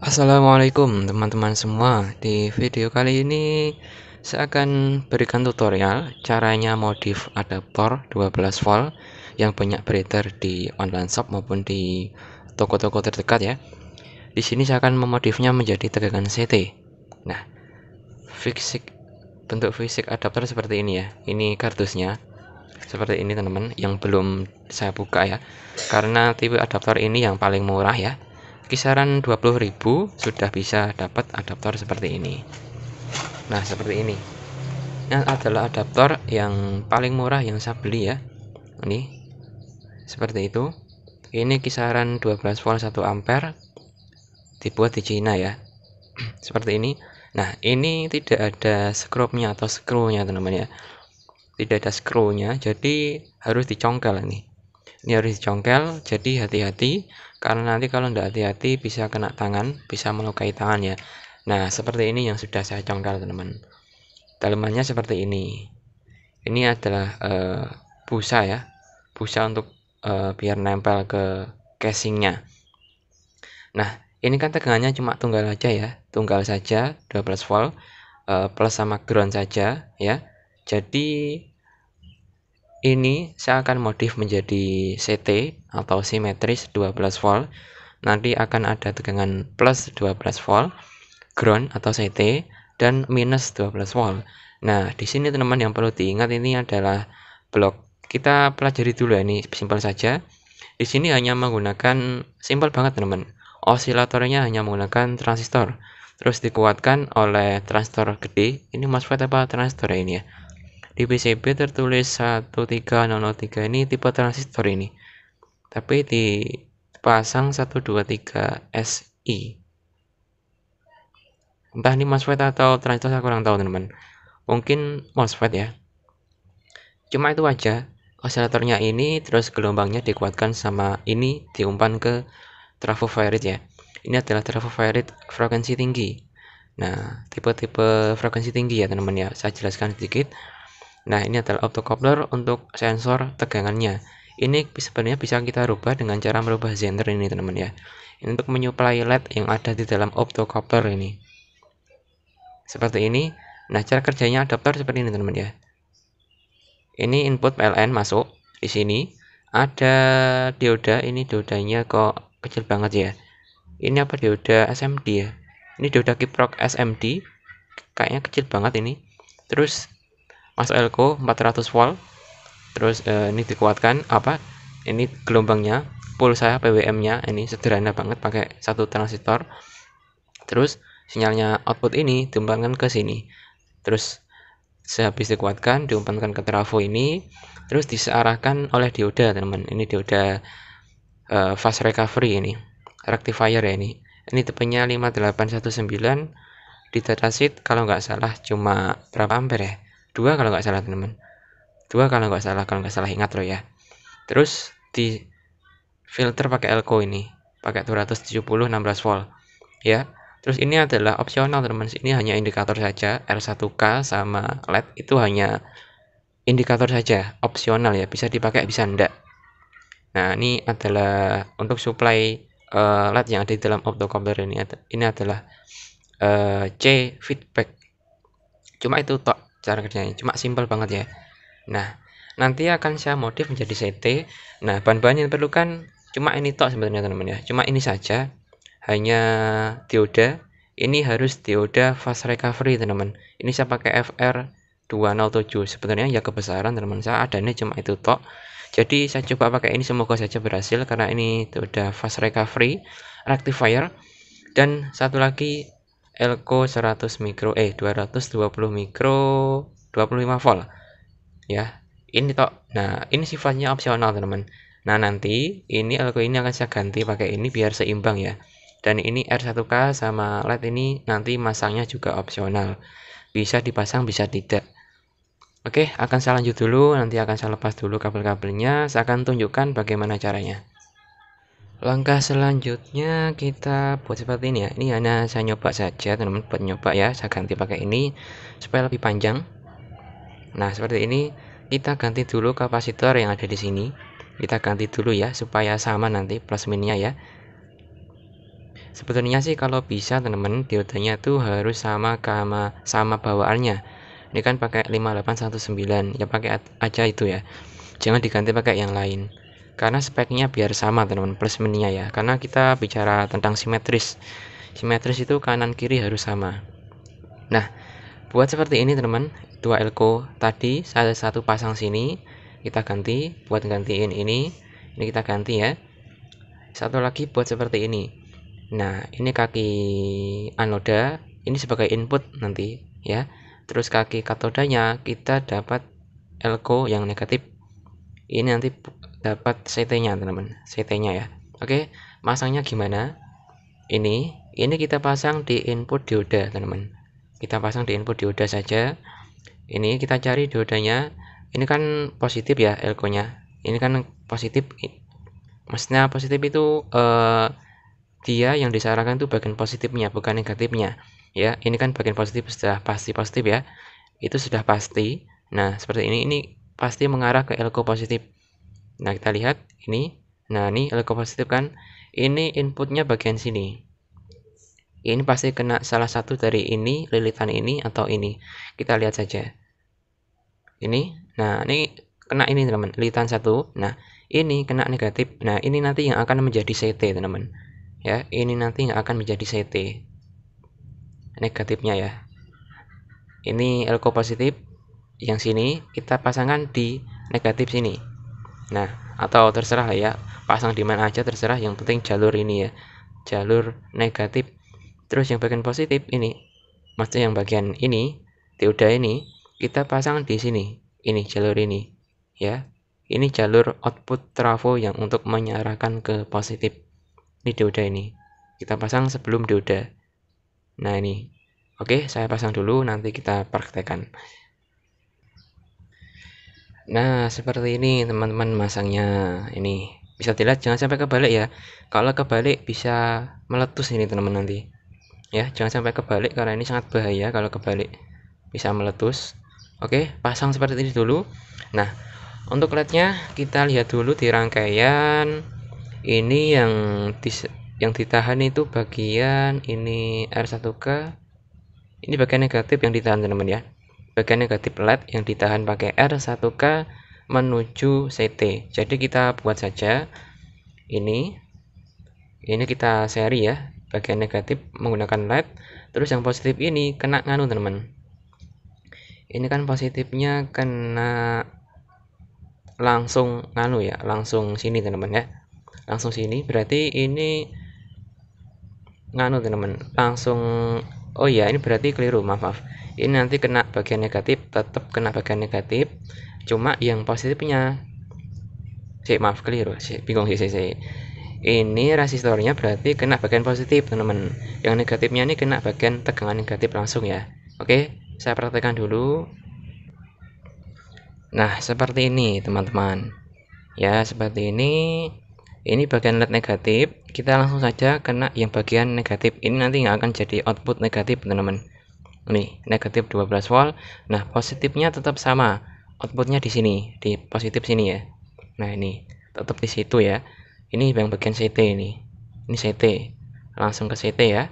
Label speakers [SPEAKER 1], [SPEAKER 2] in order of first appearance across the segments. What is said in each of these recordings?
[SPEAKER 1] Assalamualaikum teman-teman semua Di video kali ini Saya akan berikan tutorial Caranya modif adaptor 12 volt Yang banyak beredar di online shop maupun di Toko-toko terdekat ya Di sini saya akan memodifnya menjadi tegangan CT Nah Fisik Bentuk fisik adaptor seperti ini ya Ini kardusnya Seperti ini teman-teman Yang belum saya buka ya Karena tipe adaptor ini yang paling murah ya kisaran 20.000 sudah bisa dapat adaptor seperti ini nah seperti ini ini adalah adaptor yang paling murah yang saya beli ya ini seperti itu ini kisaran 12 volt 1 ampere dibuat di Cina ya seperti ini nah ini tidak ada skrupnya atau skrunya teman-teman ya tidak ada skrunya jadi harus dicongkel ini ini harus dicongkel jadi hati-hati karena nanti kalau tidak hati-hati bisa kena tangan bisa melukai tangan ya nah seperti ini yang sudah saya congkel teman-teman dalamannya seperti ini ini adalah uh, busa ya busa untuk uh, biar nempel ke casingnya nah ini kan tegangannya cuma tunggal aja ya tunggal saja 12 volt uh, plus sama ground saja ya jadi ini saya akan modif menjadi CT atau simetris 12 volt nanti akan ada tegangan plus 12 volt ground atau CT dan minus 12 volt nah di sini teman-teman yang perlu diingat ini adalah blok kita pelajari dulu ya ini simpel saja di sini hanya menggunakan simpel banget teman-teman osilatornya hanya menggunakan transistor terus dikuatkan oleh transistor gede ini MOSFET apa transistor ya ini ya di PCB tertulis 1303 ini tipe transistor ini tapi dipasang 123 SI entah ini MOSFET atau transistor saya kurang tahu teman-teman mungkin MOSFET ya cuma itu aja osilatornya ini terus gelombangnya dikuatkan sama ini diumpan ke trafo travofarid ya ini adalah trafo travofarid frekuensi tinggi nah tipe-tipe frekuensi tinggi ya teman-teman ya saya jelaskan sedikit Nah, ini adalah optocoupler untuk sensor tegangannya. Ini sebenarnya bisa kita rubah dengan cara merubah zener ini, teman-teman ya. Ini untuk menyuplai LED yang ada di dalam optocoupler ini. Seperti ini. Nah, cara kerjanya adapter seperti ini, teman-teman ya. Ini input PLN masuk di sini. Ada dioda, ini diodanya kok kecil banget ya. Ini apa dioda SMD ya? Ini dioda kiprok SMD. Kayaknya kecil banget ini. Terus masuk elko 400 volt terus eh, ini dikuatkan apa ini gelombangnya pulsa PWM nya ini sederhana banget pakai satu transistor terus sinyalnya output ini diumpankan ke sini terus sehabis dikuatkan diumpankan ke trafo ini terus disearahkan oleh dioda teman ini dioda eh, fast recovery ini rectifier ya ini ini tipenya 5819 di datasheet kalau nggak salah cuma berapa ampere ya dua kalau nggak salah teman-teman dua kalau nggak salah kalau nggak salah ingat loh ya terus di filter pakai elko ini pakai 270 16 volt ya terus ini adalah opsional teman ini hanya indikator saja R1K sama LED itu hanya indikator saja opsional ya bisa dipakai bisa ndak. nah ini adalah untuk supply uh, eh, LED yang ada di dalam optocoupler ini ini adalah uh, C feedback cuma itu tok cara kerjanya cuma simpel banget ya nah nanti akan saya modif menjadi CT nah bahan-bahan yang diperlukan cuma ini tok sebenarnya teman-teman ya cuma ini saja hanya dioda ini harus dioda fast recovery teman-teman ini saya pakai FR 207 sebenarnya ya kebesaran teman-teman saya adanya cuma itu tok jadi saya coba pakai ini semoga saja berhasil karena ini dioda fast recovery rectifier dan satu lagi elko 100 mikro eh 220 mikro 25 volt ya ini toh nah ini sifatnya opsional teman-teman nah nanti ini elko ini akan saya ganti pakai ini biar seimbang ya dan ini R1K sama LED ini nanti masangnya juga opsional bisa dipasang bisa tidak oke akan saya lanjut dulu nanti akan saya lepas dulu kabel-kabelnya saya akan tunjukkan bagaimana caranya langkah selanjutnya kita buat seperti ini ya ini hanya saya nyoba saja teman-teman buat nyoba ya saya ganti pakai ini supaya lebih panjang nah seperti ini kita ganti dulu kapasitor yang ada di sini kita ganti dulu ya supaya sama nanti plus minnya ya sebetulnya sih kalau bisa teman-teman diodanya tuh harus sama sama sama bawaannya ini kan pakai 5819 ya pakai aja itu ya jangan diganti pakai yang lain karena speknya biar sama teman-teman plus minusnya ya karena kita bicara tentang simetris simetris itu kanan kiri harus sama nah buat seperti ini teman-teman dua elko tadi ada satu pasang sini kita ganti buat gantiin ini ini kita ganti ya satu lagi buat seperti ini nah ini kaki anoda ini sebagai input nanti ya terus kaki katodanya kita dapat elko yang negatif ini nanti dapat CT-nya teman-teman CT-nya ya Oke masangnya gimana ini ini kita pasang di input dioda teman-teman kita pasang di input dioda saja ini kita cari diodanya ini kan positif ya elko nya ini kan positif maksudnya positif itu eh, dia yang disarankan itu bagian positifnya bukan negatifnya ya ini kan bagian positif sudah pasti positif ya itu sudah pasti nah seperti ini ini pasti mengarah ke elko positif. Nah, kita lihat ini. Nah, ini elko positif kan. Ini inputnya bagian sini. Ini pasti kena salah satu dari ini, lilitan ini atau ini. Kita lihat saja. Ini. Nah, ini kena ini, teman-teman. Lilitan satu. Nah, ini kena negatif. Nah, ini nanti yang akan menjadi CT, teman-teman. Ya, ini nanti yang akan menjadi CT. Negatifnya ya. Ini elko positif, yang sini kita pasangkan di negatif sini nah atau terserah ya pasang di mana aja terserah yang penting jalur ini ya jalur negatif terus yang bagian positif ini maksudnya yang bagian ini dioda ini kita pasang di sini ini jalur ini ya ini jalur output trafo yang untuk menyarahkan ke positif ini dioda ini kita pasang sebelum dioda nah ini oke saya pasang dulu nanti kita praktekkan Nah, seperti ini teman-teman masangnya. Ini bisa dilihat jangan sampai kebalik ya. Kalau kebalik bisa meletus ini teman-teman nanti. Ya, jangan sampai kebalik karena ini sangat bahaya kalau kebalik. Bisa meletus. Oke, pasang seperti ini dulu. Nah, untuk led kita lihat dulu di rangkaian. Ini yang dis yang ditahan itu bagian ini R1K. Ini bagian negatif yang ditahan teman-teman ya bagian negatif led yang ditahan pakai R1K menuju CT jadi kita buat saja ini ini kita seri ya bagian negatif menggunakan led terus yang positif ini kena nganu teman-teman ini kan positifnya kena langsung nganu ya langsung sini teman-teman ya langsung sini berarti ini nganu teman-teman langsung oh ya, ini berarti keliru maaf maaf ini nanti kena bagian negatif tetap kena bagian negatif cuma yang positifnya sih maaf keliru sih bingung sih sih ini resistornya berarti kena bagian positif teman-teman yang negatifnya ini kena bagian tegangan negatif langsung ya oke saya perhatikan dulu nah seperti ini teman-teman ya seperti ini ini bagian LED negatif kita langsung saja kena yang bagian negatif ini nanti nggak akan jadi output negatif teman-teman nih negatif 12 volt nah positifnya tetap sama outputnya di sini di positif sini ya nah ini tetap di situ ya ini yang bagian CT ini ini CT langsung ke CT ya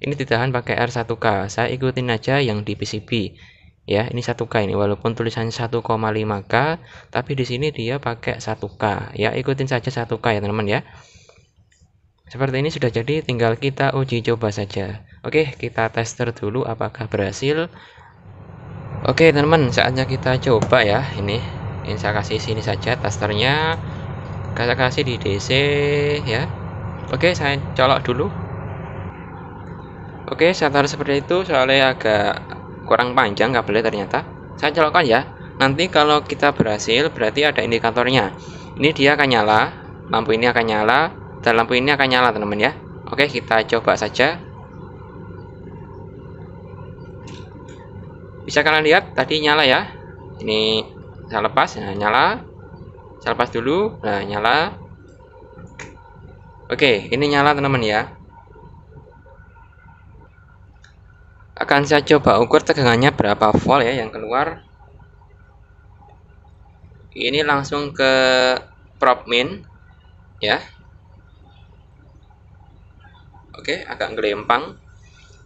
[SPEAKER 1] ini ditahan pakai R1K saya ikutin aja yang di PCB ya ini 1K ini walaupun tulisannya 1,5K tapi di sini dia pakai 1K ya ikutin saja 1K ya teman-teman ya seperti ini sudah jadi tinggal kita uji coba saja oke kita tester dulu apakah berhasil oke teman-teman saatnya kita coba ya ini ini saya kasih sini saja testernya saya kasih di DC ya oke saya colok dulu oke saya taruh seperti itu soalnya agak kurang panjang kabelnya ternyata saya colokkan ya nanti kalau kita berhasil berarti ada indikatornya ini dia akan nyala lampu ini akan nyala dan lampu ini akan nyala teman-teman ya oke kita coba saja bisa kalian lihat tadi nyala ya ini saya lepas nah, nyala saya lepas dulu nah nyala oke ini nyala teman-teman ya akan saya coba ukur tegangannya berapa volt ya yang keluar ini langsung ke prop min ya oke agak ngelempang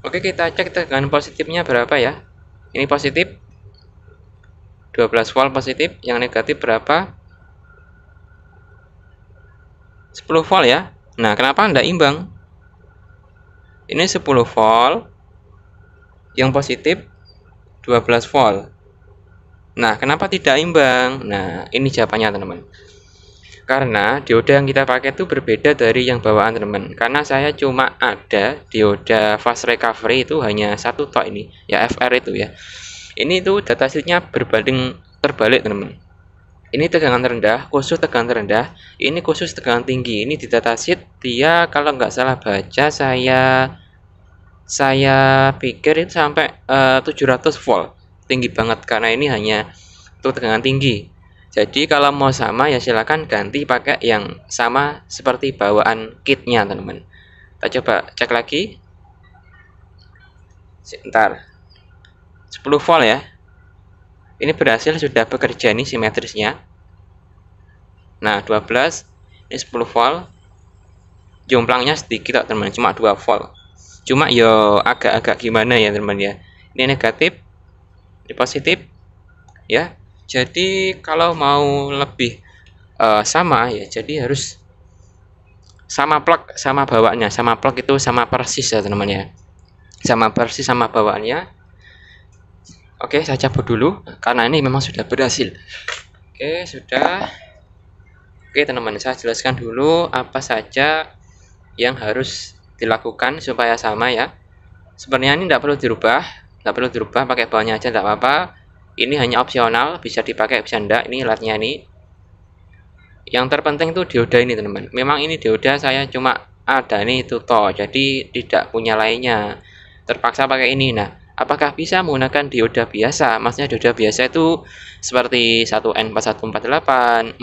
[SPEAKER 1] oke kita cek tegangan positifnya berapa ya ini positif 12 volt positif yang negatif berapa 10 volt ya nah kenapa anda imbang ini 10 volt yang positif 12 volt. Nah, kenapa tidak imbang? Nah, ini jawabannya, teman-teman. Karena dioda yang kita pakai itu berbeda dari yang bawaan, teman-teman. Karena saya cuma ada dioda fast recovery itu hanya satu tok ini, ya FR itu ya. Ini itu data berbanding terbalik, teman-teman. Ini tegangan rendah, khusus tegangan rendah, ini khusus tegangan tinggi. Ini di data dia kalau nggak salah baca saya saya pikir itu sampai eh, uh, 700 volt tinggi banget karena ini hanya untuk tegangan tinggi jadi kalau mau sama ya silahkan ganti pakai yang sama seperti bawaan kitnya teman-teman kita coba cek lagi sebentar 10 volt ya ini berhasil sudah bekerja ini simetrisnya nah 12 ini 10 volt jumlahnya sedikit teman-teman cuma 2 volt cuma yo agak-agak gimana ya teman ya ini negatif ini positif ya jadi kalau mau lebih uh, sama ya jadi harus sama plug sama bawaannya sama plug itu sama persis ya teman ya sama persis sama bawaannya oke saya cabut dulu karena ini memang sudah berhasil oke sudah oke teman-teman saya jelaskan dulu apa saja yang harus dilakukan supaya sama ya sebenarnya ini tidak perlu dirubah tidak perlu dirubah pakai bawahnya aja tidak apa-apa ini hanya opsional bisa dipakai bisa tidak ini latnya ini yang terpenting itu dioda ini teman-teman memang ini dioda saya cuma ada ini itu toh jadi tidak punya lainnya terpaksa pakai ini nah apakah bisa menggunakan dioda biasa maksudnya dioda biasa itu seperti 1N4148 4002 4007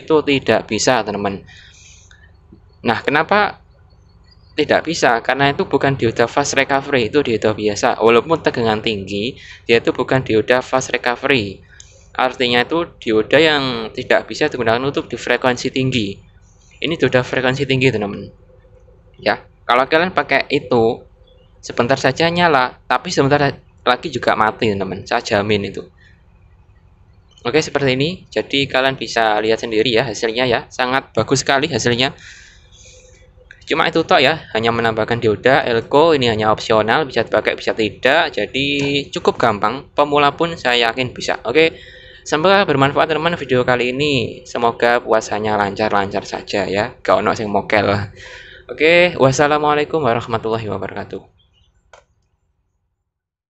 [SPEAKER 1] itu tidak bisa teman-teman Nah, kenapa tidak bisa? Karena itu bukan dioda fast recovery, itu dioda biasa. Walaupun tegangan tinggi, dia itu bukan dioda fast recovery. Artinya itu dioda yang tidak bisa digunakan untuk di frekuensi tinggi. Ini dioda frekuensi tinggi, teman-teman. Ya, kalau kalian pakai itu sebentar saja nyala, tapi sebentar lagi juga mati, teman-teman. Saya jamin itu. Oke, seperti ini. Jadi kalian bisa lihat sendiri ya hasilnya ya. Sangat bagus sekali hasilnya cuma itu toh ya hanya menambahkan dioda elko ini hanya opsional bisa dipakai bisa tidak jadi cukup gampang pemula pun saya yakin bisa oke okay? Semoga bermanfaat teman video kali ini. Semoga puasanya lancar-lancar saja ya. Gak ono sing mokel. Oke, wassalamualaikum warahmatullahi wabarakatuh.